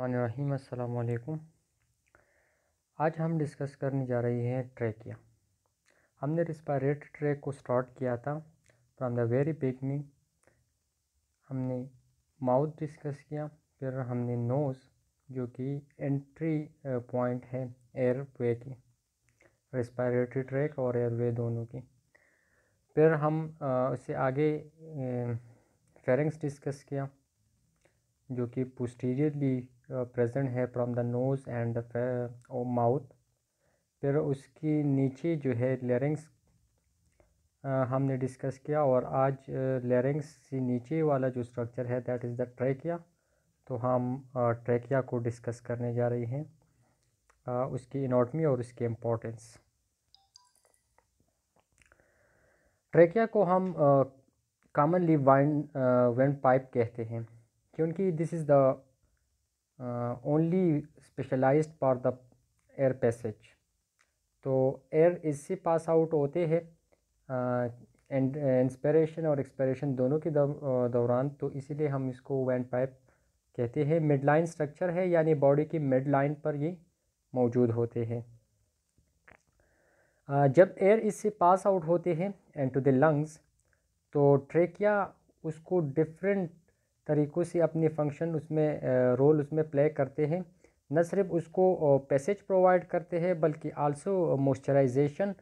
रहीम अस्सलाम आज हम डिस्कस करने जा रही हैं ट्रैकिया हमने रिस्पायरेट ट्रैक को स्टार्ट किया था फ्रॉम द वेरी बिगनिंग हमने माउथ डिस्कस किया फिर हमने नोज़ जो कि एंट्री पॉइंट है एयर वे की रिस्पायरेटरी ट्रैक और एयर वे दोनों की फिर हम उससे आगे फेरेंस डिस्कस किया जो कि पोस्टीरियरली प्रेजेंट है from the nose and mouth फिर उसकी नीचे जो है लेरिंग्स हमने डिस्कस किया और आज लेरिंग्स से नीचे वाला जो स्ट्रक्चर है दैट इज़ द ट्रैकिया तो हम ट्रैकिया को डिस्कस करने जा रहे हैं उसकी इनोटमी और उसके इम्पोर्टेंस ट्रैकिया को हम कॉमनली वाइन वेंट पाइप कहते हैं क्योंकि this is the only specialise for the air passage तो एयर इससे पास आउट होते हैं एंड uh, uh, और एक्सपरेशन दोनों के uh, दौरान तो इसीलिए हम इसको वैंड पाइप कहते हैं मिड लाइन स्ट्रक्चर है यानी बॉडी की मिड लाइन पर ये मौजूद होते हैं जब एयर इससे पास आउट होते हैं एंड टू द लंग्स तो ट्रेकिया उसको डिफरेंट तरीक़ों से अपने फंक्शन उसमें रोल उसमें प्ले करते हैं न सिर्फ उसको पैसेज प्रोवाइड करते हैं बल्कि आल्सो मॉइस्चराइजेशन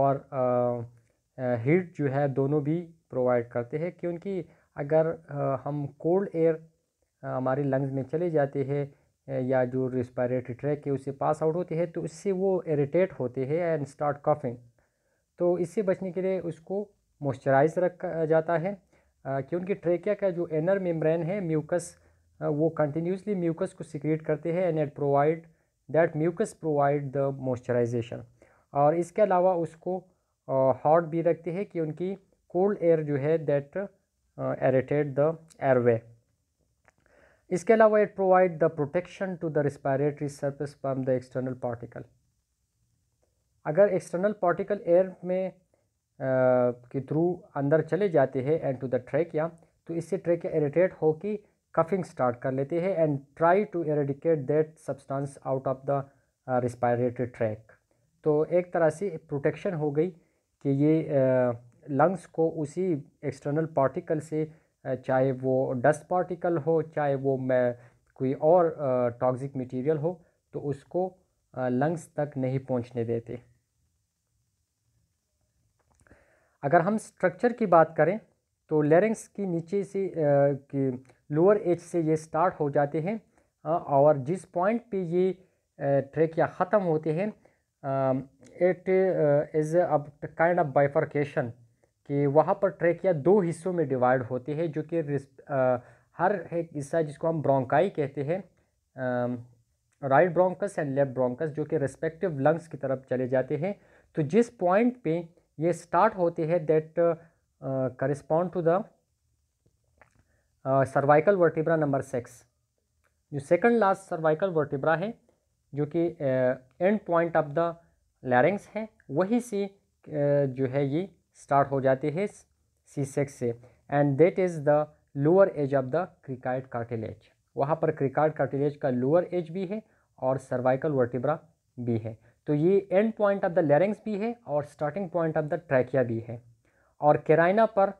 और हीट जो है दोनों भी प्रोवाइड करते हैं क्योंकि अगर हम कोल्ड एयर हमारे लंग्स में चले जाते हैं या जो रिस्पायरेटरी ट्रैक है उससे पास आउट होते हैं तो उससे वो इरीटेट होते हैं एंड स्टार्ट कफिंग तो इससे बचने के लिए उसको मॉइस्चराइज रखा जाता है कि उनकी ट्रेकिया का जो एनर मेम्ब्रेन है म्यूकस वो कंटिन्यूसली म्यूकस को सिक्रिएट करते हैं and it provide that mucus provide the moisturisation और इसके अलावा उसको हॉट भी रखते हैं कि उनकी कोल्ड एयर जो है दैट एरेटेड द एयरवे इसके अलावा it provide the protection to the respiratory surface from the external particle अगर एक्सटर्नल पार्टिकल एयर में के थ्रू अंदर चले जाते हैं एंड टू द ट्रैक या तो इससे ट्रैक इरीटेट होकर कफिंग स्टार्ट कर लेते हैं and try to eradicate that substance out of the respiratory tract तो एक तरह से प्रोटेक्शन हो गई कि ये लंग्स को उसी एक्सटर्नल पार्टिकल से चाहे वो डस्ट पार्टिकल हो चाहे वो मैं कोई और टॉक्सिक मटेरियल हो तो उसको लंग्स तक नहीं पहुंचने देते अगर हम स्ट्रक्चर की बात करें तो लेरिंग्स की नीचे से लोअर एज से ये स्टार्ट हो जाते हैं और जिस पॉइंट पे ये ट्रेकिया ख़त्म होते हैं इट इज़ अब काइंड ऑफ बाइफर्केशन कि वहाँ पर ट्रेकिया दो हिस्सों में डिवाइड होते हैं जो कि हर एक हिस्सा जिसको हम ब्रोंकाई कहते हैं right bronchus and left bronchus जो कि रिस्पेक्टिव लंग्स की तरफ चले जाते हैं तो जिस पॉइंट पे ये स्टार्ट होती है that correspond to the cervical vertebra number six जो सेकंड लास्ट सर्वाइकल वर्टिब्रा है जो कि end point of the larynx है वही से uh, जो है ये स्टार्ट हो जाती है सी सेक्स से and that is the lower edge of the cricoid cartilage वहाँ पर क्रिकाइट कार्टिलेज का लोअर एज भी है और सर्वाइकल वर्टिब्रा भी है तो ये end point of the larynx भी है और starting point of the trachea भी है और केराइना पर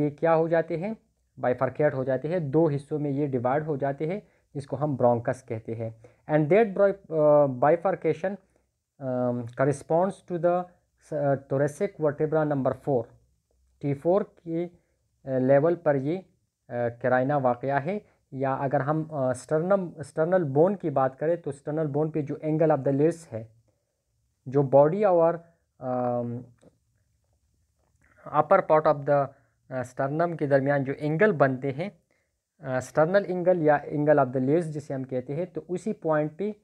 ये क्या हो जाते हैं बाईफर्केट हो जाते हैं दो हिस्सों में ये डिवाइड हो जाते हैं जिसको हम ब्रोंकस कहते हैं and that bifurcation corresponds to the thoracic vertebra number four T four के लेवल पर ये कराइना वाक़ है या अगर हम स्टर्नम स्टर्नल बोन की बात करें तो स्टर्नल बोन पे जो एंगल ऑफ द लेस है जो बॉडी और upper part of the sternum के दरमियान जो एंगल बनते हैं स्टर्नल एंगल या एंगल ऑफ द लेव्स जिसे हम कहते हैं तो उसी पॉइंट पे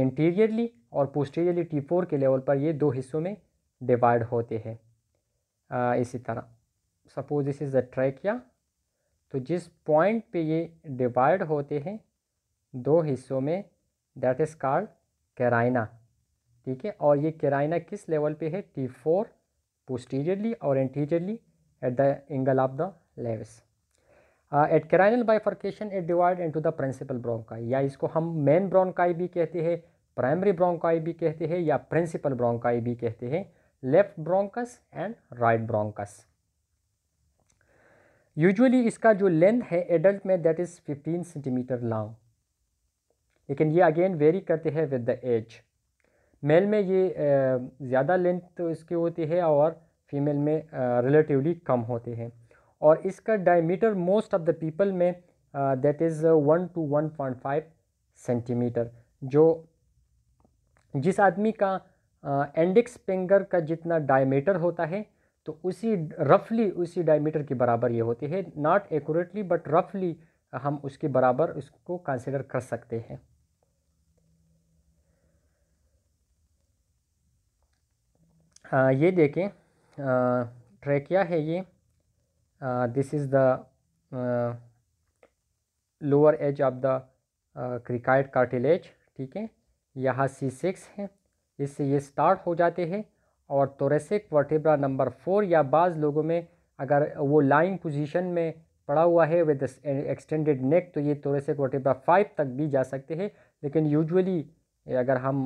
इंटीरियरली और पोस्टीरियरली टी फोर के लेवल पर ये दो हिस्सों में डिवाइड होते हैं इसी तरह suppose this is the tract या तो जिस पॉइंट पे ये डिवाइड होते हैं दो हिस्सों में दैट इज़ कार्ड कैराइना ठीक है और ये केराइना किस लेवल पे है टी फोर पोस्टीरियरली और anteriorly at the angle of the Louis at carinal bifurcation it divide into the principal bronchi या इसको हम मेन ब्रोंकाई भी कहते हैं प्राइमरी ब्रोंकाई भी कहते हैं या प्रिंसिपल ब्रोंकाई भी कहते हैं left bronchus and right bronchus usually इसका जो लेंथ है एडल्ट में दैट इज़ 15 सेंटीमीटर लॉन्ग लेकिन ये अगेन वेरी करते हैं विद द एज मेल में ये ज़्यादा लेंथ तो इसकी होती है और फीमेल में रिलेटिवली कम होते हैं और इसका diameter most of the people में that is one two one point five centimetre जो जिस आदमी का एंडिक्स फिंगर का जितना डायमीटर होता है तो उसी रफली उसी डायमीटर के बराबर ये होती है नॉट एक्यूरेटली बट रफली हम उसके बराबर उसको कंसिडर कर सकते हैं आ, ये देखें ट्रैकिया है ये this is the lower edge of the cricoid cartilage ठीक है यहाँ सी सिक्स है इससे ये स्टार्ट हो जाते हैं और तोरेसिक वर्टिब्रा नंबर फोर या बाज़ लोगों में अगर वो लाइन पोजीशन में पड़ा हुआ है विद एक्सटेंडेड नेक तो ये तोरेसिक वर्टिब्रा फाइव तक भी जा सकते हैं लेकिन यूजुअली अगर हम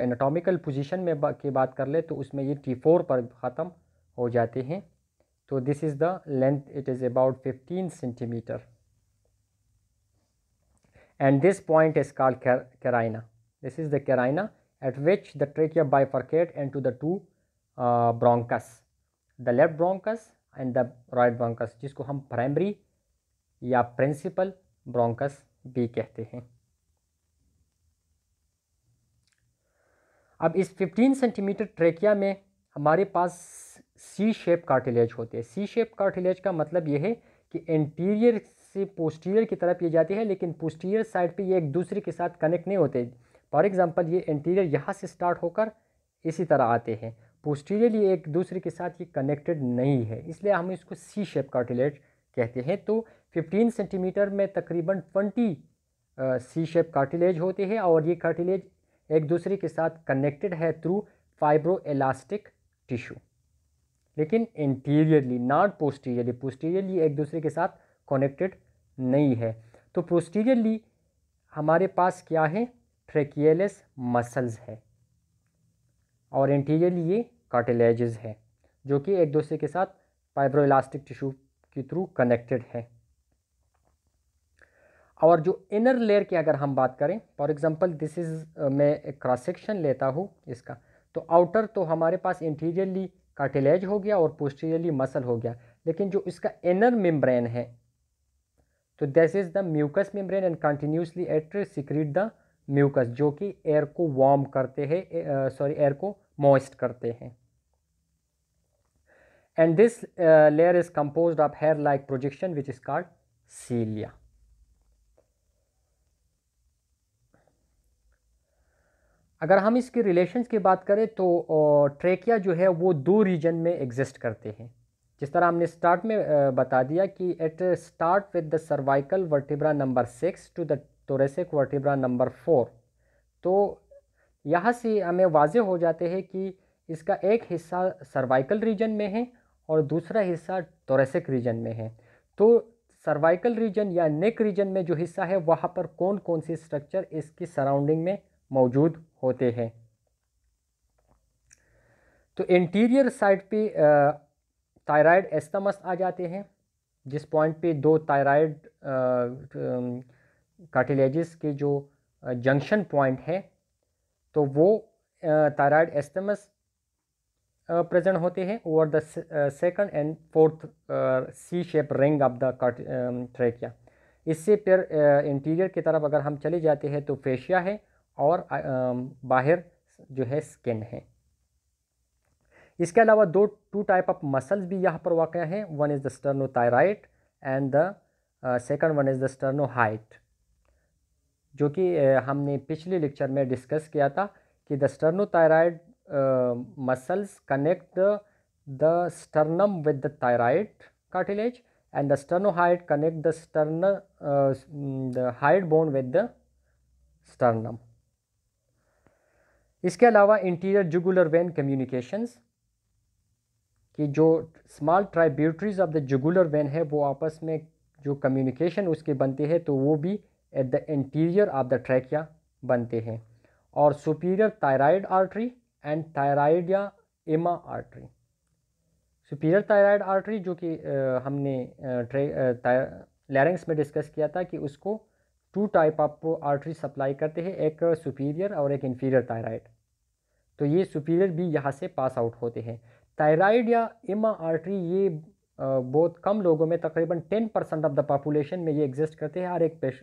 एनाटॉमिकल पोजीशन में बा, की बात कर ले तो उसमें ये टी फोर पर ख़त्म हो जाते हैं तो this is the length it is about fifteen centimetre and this point is called carina this is the carina at which the trachea bifurcate and to the two bronchus the left bronchus and the right bronchus जिसको हम primary या principal bronchus भी कहते हैं अब इस 15 centimetre trachea में हमारे पास सी शेप कार्टिलेज होते हैं सी शेप कार्टिलेज का मतलब यह है कि एंटीरियर से पोस्टीरियर की तरफ ये जाती है लेकिन पोस्टीरियर साइड पे ये एक दूसरे के साथ कनेक्ट नहीं होते फॉर एग्ज़ाम्पल ये एंटीरियर यहाँ से स्टार्ट होकर इसी तरह आते हैं पोस्टीरियरली एक दूसरे के साथ ये कनेक्टेड नहीं है इसलिए हम इसको सी शेप कार्टिलेज कहते हैं तो फिफ्टीन सेंटीमीटर में तकरीबन ट्वेंटी सी शेप कार्टिलेज होते हैं और ये कार्टिलेज एक दूसरे के साथ कनेक्टेड है थ्रू फाइब्रो एलास्टिक टिश्यू लेकिन इंटीरियरली नॉट पोस्टीरियरली पोस्टीरियरली एक दूसरे के साथ कनेक्टेड नहीं है तो पोस्टीरियरली हमारे पास क्या है ट्रेकियलस मसल्स है और इंटीरियरली ये कार्टिलेजेस है जो कि एक दूसरे के साथ फाइब्रो इलास्टिक टिश्यू के थ्रू कनेक्टेड है और जो इनर लेयर की अगर हम बात करें फॉर एग्ज़ाम्पल दिस इज़ मैं क्रॉस सेक्शन लेता हूँ इसका तो आउटर तो हमारे पास इंटीरियरली कार्टिलेज हो गया और पोस्टीरियरली मसल हो गया लेकिन जो इसका इनर मेम्ब्रेन है तो this is the mucus membrane and continuously it secrete the mucus जो कि एयर को वार्म करते हैं सॉरी एयर uh, को मॉइस्ट करते हैं and this layer is is of hair like projection which is called cilia अगर हम इसकी रिलेशंस की बात करें तो ट्रेकिया जो है वो दो रीजन में एग्जिस्ट करते हैं जिस तरह हमने स्टार्ट में बता दिया कि it start with the cervical vertebra number six to the thoracic vertebra number four तो यहाँ से हमें वाज हो जाते हैं कि इसका एक हिस्सा सर्वाइकल रीजन में है और दूसरा हिस्सा टोरेसिक रीजन में है तो सर्वाइकल रीजन या नेक रीजन में जो हिस्सा है वहाँ पर कौन कौन सी स्ट्रक्चर इसकी सराउंडिंग में मौजूद होते हैं तो इंटीरियर साइड पे थायराइड एस्तमस आ जाते हैं जिस पॉइंट पे दो थायराइड कार्टिलेजेस के जो जंक्शन पॉइंट है तो वो थायराइड एस्तमस प्रेजेंट होते हैं over the second and fourth C shape ring of the trachea इससे फिर इंटीरियर की तरफ अगर हम चले जाते हैं तो फेशिया है और बाहर जो है स्किन है इसके अलावा दो टू टाइप ऑफ मसल्स भी यहाँ पर वाक़ हैं one is the sterno thyroid and the second one is the sterno hyoid जो कि हमने पिछले लेक्चर में डिस्कस किया था कि the sterno thyroid muscles connect the sternum with the thyroid cartilage and the sterno hyoid connect the stern the hyoid bone with the sternum इसके अलावा इंटीरियर जुगुलर वेन कम्युनिकेशंस कि जो small tributaries of the jugular vein है वो आपस में जो communication उसके बनते हैं तो वो भी at the anterior of the trachea बनते हैं और superior thyroid artery and thyroid या ima artery superior thyroid artery जो कि हमने लैरेंक्स में डिस्कस किया था कि उसको two type of artery supply करते हैं एक सुपीरियर और एक इन्फीरियर थायराइड तो ये सुपीरियर भी यहाँ से पास आउट होते हैं थायराइड या इमा आर्टरी ये बहुत कम लोगों में तकरीबन ten percent of the population में ये एग्जिस्ट करते हैं हर एक पेश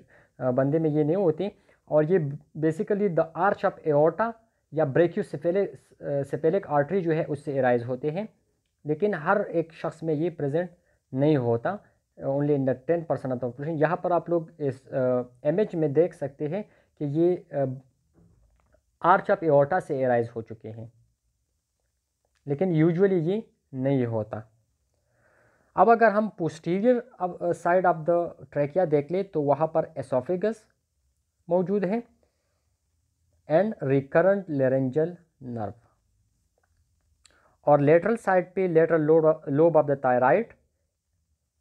बंदे में ये नहीं होती और ये basically the arch of aorta या ब्रेक्यूसिफेलिक सेपेलिक आर्टरी जो है उससे एराइज होते हैं लेकिन हर एक शख्स में ये प्रेजेंट नहीं होता only in the ten percent of the population यहाँ पर आप लोग इस एम में देख सकते हैं कि ये आर्च ऑफ एटा से एराइज हो चुके हैं लेकिन यूजुअली ये नहीं होता अब अगर हम पोस्टीरियर अब साइड ऑफ द ट्रैकिया देख ले तो वहाँ पर एसोफेगस मौजूद है एंड रिकरेंट लेरेंजल नर्व और लेटरल साइड पे lateral lobe of the thyroid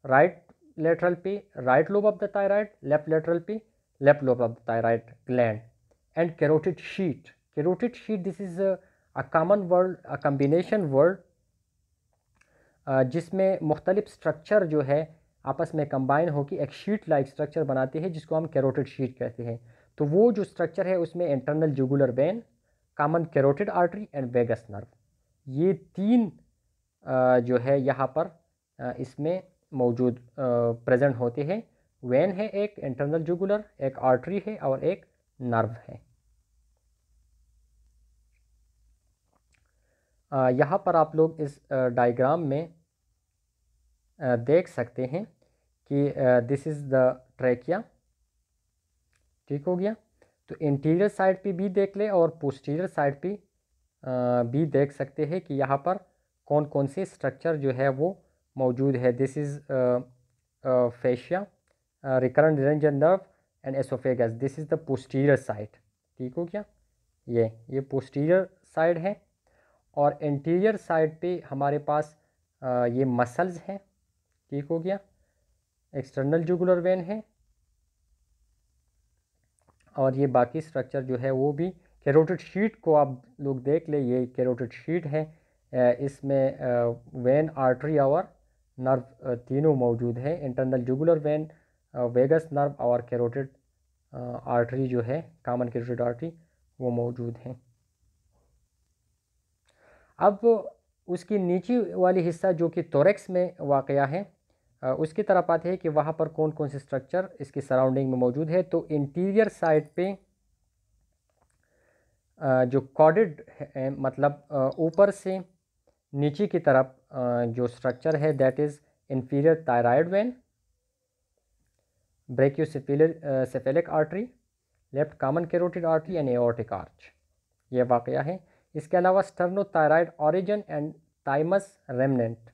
right lateral पे right lobe of the thyroid left lateral पे left lobe of the thyroid gland and carotid sheet. Carotid sheet this is a, a common word, a combination word uh, जिसमें मुख्तलिफ structure जो है आपस में combine होकर एक शीट लाइक स्ट्रक्चर बनाती है जिसको हम कैरोटिड शीट कहते हैं तो वो जो स्ट्रक्चर है उसमें internal jugular vein common carotid artery and vagus nerve ये तीन uh, जो है यहाँ पर uh, इसमें मौजूद प्रेजेंट होते हैं वेन है एक इंटरनल जुगुलर एक आर्टरी है और एक नर्व है यहाँ पर आप लोग इस डायग्राम में देख सकते हैं कि दिस इज़ द ट्रैकिया ठीक हो गया तो इंटीरियर साइड पे भी देख ले और पोस्टीरियर साइड पे भी देख सकते हैं कि यहाँ पर कौन कौन से स्ट्रक्चर जो है वो मौजूद है दिस इज़ फेशिया रिकरेंट निरंजन nerve and oesophagus this is the posterior side ठीक हो गया ये ये पोस्टीरियर साइड है और इंटीरियर साइड पे हमारे पास आ, ये मसल्स हैं ठीक हो गया एक्सटर्नल जुगुलर वेन है और ये बाकी स्ट्रक्चर जो है वो भी कैरोटेड शीट को आप लोग देख ले ये कैरोटेड शीट है इसमें वेन आर्टरी और नर्व तीनों मौजूद हैं internal jugular vein vagus nerve और कैरोटिड आर्टरी जो है कामन कैरोटिड आर्टरी वो मौजूद हैं अब उसकी नीचे वाली हिस्सा जो कि तोरेक्स में वाक़ है उसकी तरफ आते हैं कि वहाँ पर कौन कौन से स्ट्रक्चर इसकी सराउंडिंग में मौजूद है तो इंटीरियर साइड पे जो कॉडेड है मतलब ऊपर से नीचे की तरफ जो स्ट्रक्चर है that is inferior thyroid vein cephalic artery left common carotid artery and aortic arch ये वाक़ है इसके अलावा sterno thyroid origin and thymus remnant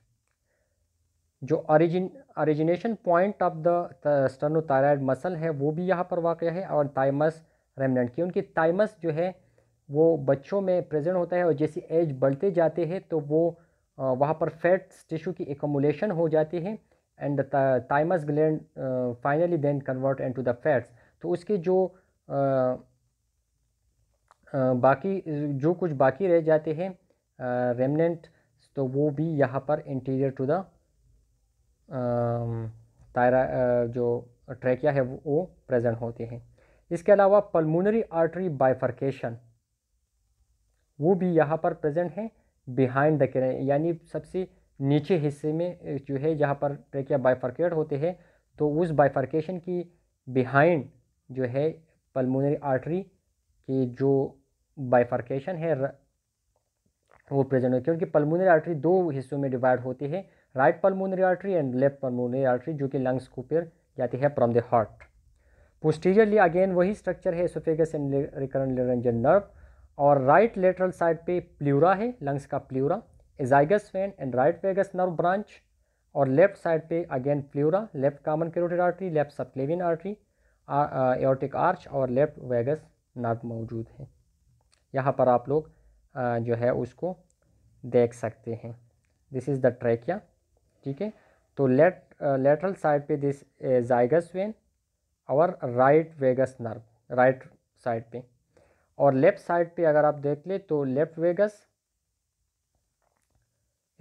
जो origin origination point of the sterno thyroid muscle है वो भी यहाँ पर वाक़ है और थाइमस रेमनेंट की उनकी थाइमस जो है वो बच्चों में प्रेजेंट होता है और जैसी एज बढ़ते जाते हैं तो वो वहाँ पर फैट्स टिश्यू की एकमुलेशन हो जाती है and the thymus gland finally then convert into the fats तो उसकी जो uh, uh, बाकी जो कुछ बाकी रह जाते हैं रेमनेंट uh, तो वो भी यहाँ पर इंटीरियर टू द तायरा जो ट्रैकिया है वो प्रेजेंट होते हैं इसके अलावा पल्मोनरी आर्टरी बाइफर्केशन वो भी यहाँ पर प्रेजेंट है बिहाइंड द कैन यानी सबसे नीचे हिस्से में जो है जहाँ पर ट्रेकिया बाइफर्केट होते हैं तो उस बाइफर्केशन की बिहाइंड जो है पल्मोनरी आर्टरी की जो बाइफर्केशन है वो प्रेजेंट होती है क्योंकि पल्मोनरी आर्टरी दो हिस्सों में डिवाइड होती है right pulmonary artery and left pulmonary artery जो कि लंग्स को पेर जाती है from the heart posteriorly again वही स्ट्रक्चर है oesophagus and recurrent laryngeal nerve और राइट लेटरल साइड पे प्लूरा है लंग्स का pleura azygos vein and right vagus nerve branch और लेफ्ट साइड पे again pleura left common carotid artery left subclavian artery aortic arch और left vagus nerve मौजूद है यहाँ पर आप लोग जो है उसको देख सकते हैं दिस इज़ द ट्रैकिया ठीक है तो लेट लेटरल साइड पे दिस जाइगस वेन और right vagus nerve right side पे और लेफ़्ट साइड पे अगर आप देख ले तो लेफ़्ट वेगस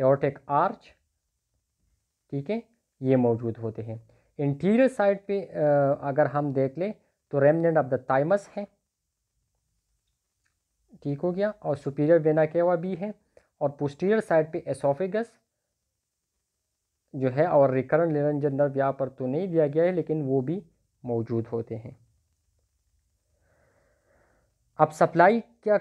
एयरटेक आर्च ठीक है ये मौजूद होते हैं इंटीरियर साइड पे अगर हम देख लें तो रेमनेंट ऑफ द टाइमस है ठीक हो गया और सुपीरियर वेना केवा भी है और पोस्टीरियर साइड पे एसोफेगस जो है और रिकरण निरंजन नर्व यहाँ पर तो नहीं दिया गया है लेकिन वो भी मौजूद होते हैं अब सप्लाई क्या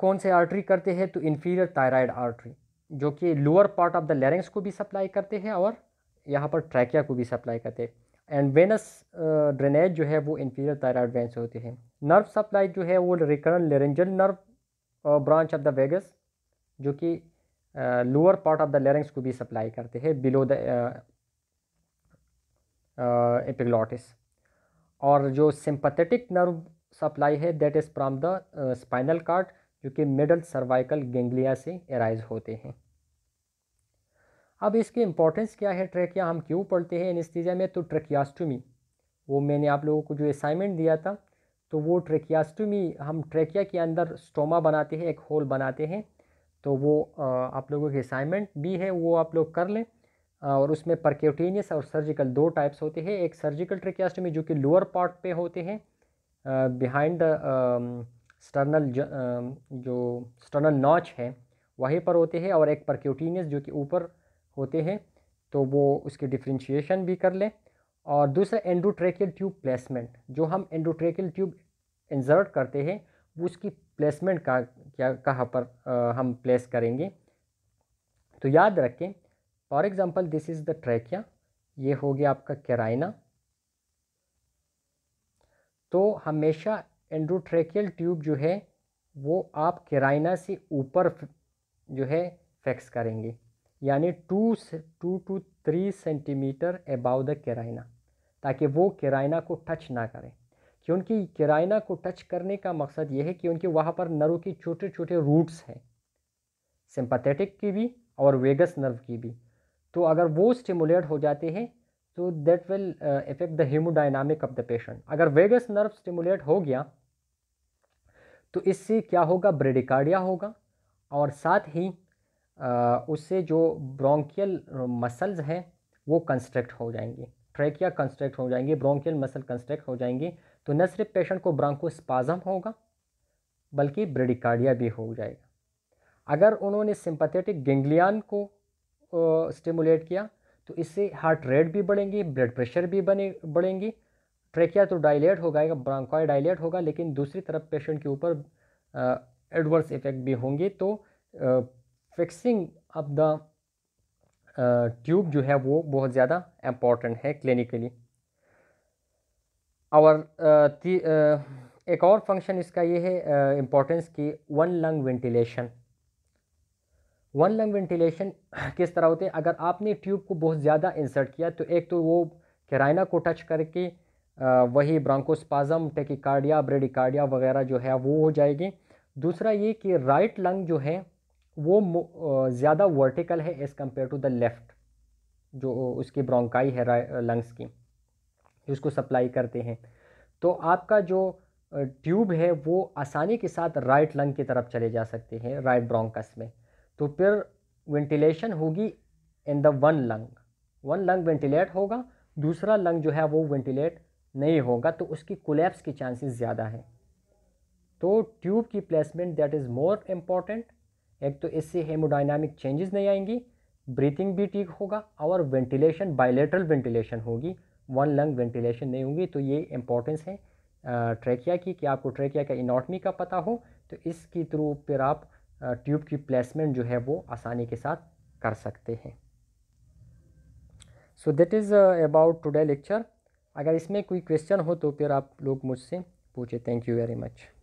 कौन से आर्टरी करते हैं तो इन्फीरियर थायराइड आर्टरी जो कि lower part of the larynx को भी सप्लाई करते हैं और यहाँ पर ट्रैकिया को भी सप्लाई करते हैं एंड वेनस ड्रेनेज जो है वो इंफीरियर थायराइड वेन से होते हैं नर्व सप्लाई जो है वो recurrent laryngeal nerve branch of the vagus जो कि lower part of the larynx को भी सप्लाई करते हैं बिलो द एपिग्लॉटिस और जो सिंपथेटिक नर्व सप्लाई है that is from the spinal cord जो कि मिडल सर्वाइकल गेंगलिया से एराइज होते हैं अब इसके इम्पोर्टेंस क्या है ट्रेकिया हम क्यों पढ़ते हैं एनेस्थीजिया में तो ट्रेकियास्टोमी वो मैंने आप लोगों को जो असाइनमेंट दिया था तो वो ट्रेकियास्टोमी हम ट्रेकिया के अंदर स्टोमा बनाते हैं एक होल बनाते हैं तो वो आप लोगों की असाइनमेंट भी है वो आप लोग कर लें और उसमें परक्यूटेनियस और सर्जिकल दो टाइप्स होते हैं एक सर्जिकल ट्रेकियास्टोमी जो कि लोअर पार्ट पे होते हैं बिहाइंड द स्टर्नल जो स्टर्नल नॉच है वहीं पर होते हैं और एक परक्यूटीनियस जो कि ऊपर होते हैं तो वो उसके डिफ्रेंशिएशन भी कर लें और दूसरा एंडोट्रेकियल ट्यूब प्लेसमेंट जो हम एंडोट्रेकियल ट्यूब इंजर्ट करते हैं उसकी प्लेसमेंट का क्या कहाँ पर आ, हम प्लेस करेंगे तो याद रखें for example this is the trachea ये हो गया आपका कैराइना तो हमेशा एंड्रोट्रेकियल ट्यूब जो है वो आप केराइना से ऊपर जो है फैक्स करेंगे यानी two two two three centimetre about the carina ताकि वो केराइना को टच ना करें क्योंकि केराइना को टच करने का मकसद ये है कि उनके वहाँ पर नरों की छोटे छोटे रूट्स हैं सिंपथेटिक की भी और वेगस नर्व की भी तो अगर वो स्टिमुलेट हो जाते हैं तो that will effect the hemodynamic of the patient अगर वेगस नर्व स्टिमुलेट हो गया तो इससे क्या होगा ब्रेडिकार्डिया होगा और साथ ही उससे जो ब्रोंकियल मसल्स हैं वो कंस्ट्रक्ट हो जाएंगे ट्रैकिया कंस्ट्रक्ट हो जाएंगे ब्रोंकियल मसल कंस्ट्रक्ट हो जाएंगे तो न सिर्फ पेशेंट को ब्रांकोस्पाजम होगा बल्कि ब्रेडिकार्डिया भी हो जाएगा अगर उन्होंने सिंपथेटिक गेंग्लियान को स्टिमुलेट किया तो इससे हार्ट रेट भी बढ़ेंगे ब्लड प्रेशर भी बने बढ़ेंगे ट्रेकिया तो डायलेट होगा ब्रांकॉय डायलेट होगा लेकिन दूसरी तरफ पेशेंट के ऊपर एडवर्स इफेक्ट भी होंगे तो फिक्सिंग ऑफ द ट्यूब जो है वो बहुत ज़्यादा इम्पॉर्टेंट है क्लिनिकली और एक और फंक्शन इसका ये है इम्पोर्टेंस कि one lung ventilation one lung ventilation किस तरह होते हैं अगर आपने ट्यूब को बहुत ज़्यादा इंसर्ट किया तो एक तो वो केराइना को टच करके वही ब्रांकोस्पाज़म टेकिकार्डिया ब्रेडिकार्डिया वगैरह जो है वो हो जाएगी दूसरा ये कि राइट लंग जो है वो ज़्यादा वर्टिकल है as compare to the left जो उसकी ब्रोंकाई है लंग्स की उसको सप्लाई करते हैं तो आपका जो ट्यूब है वो आसानी के साथ राइट लंग की तरफ चले जा सकते हैं राइट ब्रोंकस में तो फिर वेंटिलेशन होगी in the one lung one lung ventilate होगा दूसरा लंग जो है वो वेंटिलेट नहीं होगा तो उसकी कोलेप्स तो की चांसेस ज़्यादा है तो ट्यूब की placement that is more important एक तो इससे हेमोडाइनामिक चेंजेस नहीं आएंगी ब्रीथिंग भी ठीक होगा और वेंटिलेशन बायलेटरल वेंटिलेशन होगी वन लंग वेंटिलेशन नहीं होगी तो ये इम्पॉर्टेंस है ट्रेकिया की कि आपको ट्रेकिया का इनॉटमी का पता हो तो इसके थ्रू फिर आप ट्यूब की प्लेसमेंट जो है वो आसानी के साथ कर सकते हैं so that is about today lecture अगर इसमें कोई क्वेश्चन हो तो फिर आप लोग मुझसे पूछे थैंक यू वेरी मच